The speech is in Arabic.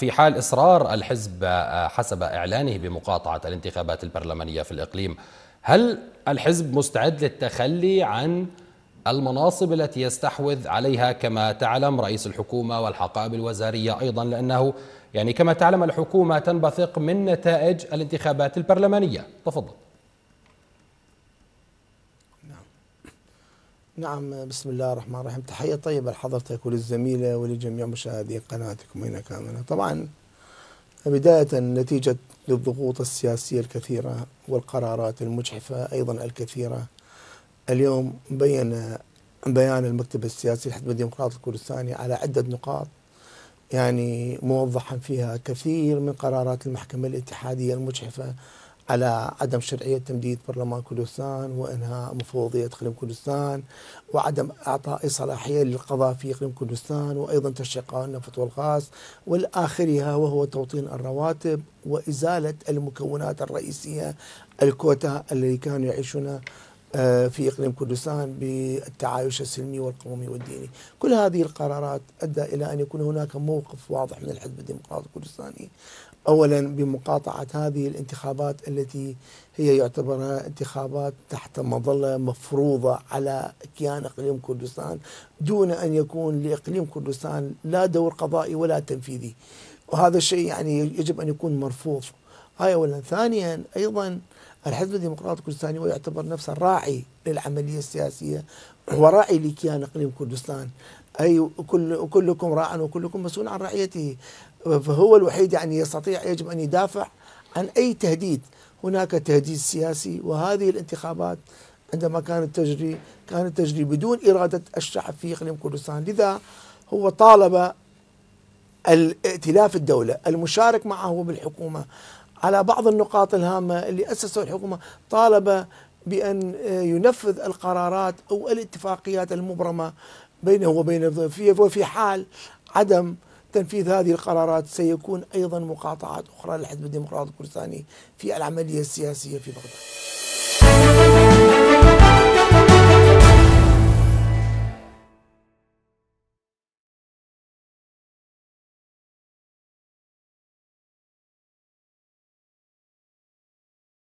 في حال إصرار الحزب آه، حسب إعلانه بمقاطعة الانتخابات البرلمانية في الإقليم هل الحزب مستعد للتخلي عن المناصب التي يستحوذ عليها كما تعلم رئيس الحكومة والحقائب الوزارية أيضا لأنه يعني كما تعلم الحكومة تنبثق من نتائج الانتخابات البرلمانية تفضل نعم بسم الله الرحمن الرحيم تحية طيبة لحضرتك وللزميلة ولجميع مشاهدي قناتكم هنا كاملة طبعا بداية نتيجة للضغوط السياسية الكثيرة والقرارات المجحفة أيضا الكثيرة اليوم بين بيان المكتب السياسي الحزب الديمقراطي الكردستاني على عدة نقاط يعني موضحا فيها كثير من قرارات المحكمة الاتحادية المجحفة على عدم شرعية تمديد برلمان كردستان وإنهاء مفوضية إقليم كردستان وعدم إعطاء صلاحية للقضاء في إقليم كردستان وأيضا تشريع قانون النفط والغاز والآخرها وهو توطين الرواتب وإزالة المكونات الرئيسية الكوتا التي كانوا يعيشونها آه، في إقليم كردستان بالتعايش السلمي والقومي والديني كل هذه القرارات أدى إلى أن يكون هناك موقف واضح من الحزب الديمقراطي الكردستاني أولا بمقاطعة هذه الانتخابات التي هي يعتبرها انتخابات تحت مظلة مفروضة على كيان إقليم كردستان دون أن يكون لإقليم كردستان لا دور قضائي ولا تنفيذي وهذا الشيء يعني يجب أن يكون مرفوض هاي أولا ثانيا أيضا الحزب الديمقراطي الكردستاني هو يعتبر نفسه الراعي للعملية السياسية وراعي لكيان إقليم كردستان أي كل كلكم راع وكلكم مسؤول عن رعيته فهو الوحيد يعني يستطيع يجب أن يدافع عن أي تهديد هناك تهديد سياسي وهذه الانتخابات عندما كانت تجري كانت تجري بدون إرادة الشعب في إقليم كردستان لذا هو طالب الائتلاف الدولة المشارك معه بالحكومة على بعض النقاط الهامة اللي أسسوا الحكومة طالب بأن آه، ينفذ القرارات أو الاتفاقيات المبرمة بينه وبين الضيفية وفي حال عدم تنفيذ هذه القرارات سيكون أيضا مقاطعات أخرى للحزب الديمقراطي الكردستاني في العملية السياسية في بغداد